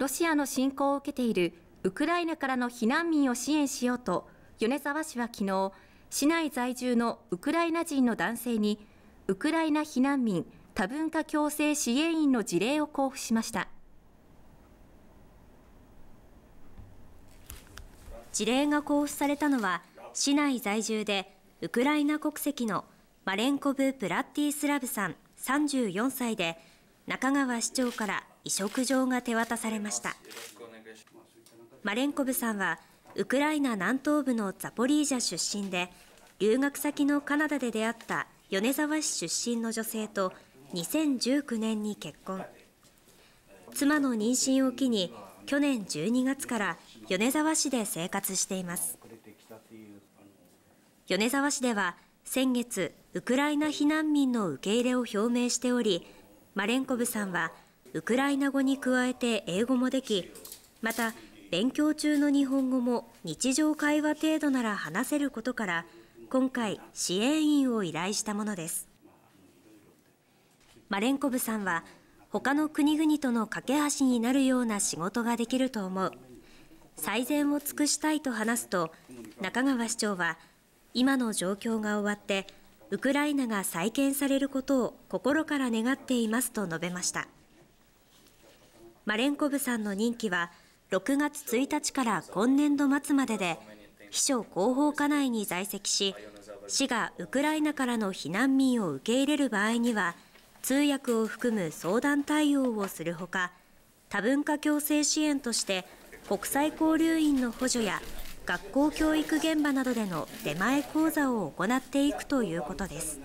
ロシアの侵攻を受けているウクライナからの避難民を支援しようと米沢市は昨日市内在住のウクライナ人の男性にウクライナ避難民多文化共生支援員の事例を交付しました事例が交付されたのは市内在住でウクライナ国籍のマレンコブ・プラッティスラブさん34歳で中川市長から移植状が手渡されましたマレンコブさんはウクライナ南東部のザポリージャ出身で留学先のカナダで出会った米沢市出身の女性と2019年に結婚妻の妊娠を機に去年12月から米沢市で生活しています米沢市では先月ウクライナ避難民の受け入れを表明しておりマレンコブさんはウクライナ語に加えて英語もできまた勉強中の日本語も日常会話程度なら話せることから今回支援員を依頼したものですマレンコブさんは他の国々との架け橋になるような仕事ができると思う最善を尽くしたいと話すと中川市長は今の状況が終わってウクライナが再建されることを心から願っていますと述べました。マレンコブさんの任期は6月1日から今年度末までで秘書広報課内に在籍し市がウクライナからの避難民を受け入れる場合には通訳を含む相談対応をするほか多文化共生支援として国際交流員の補助や学校教育現場などでの出前講座を行っていくということです。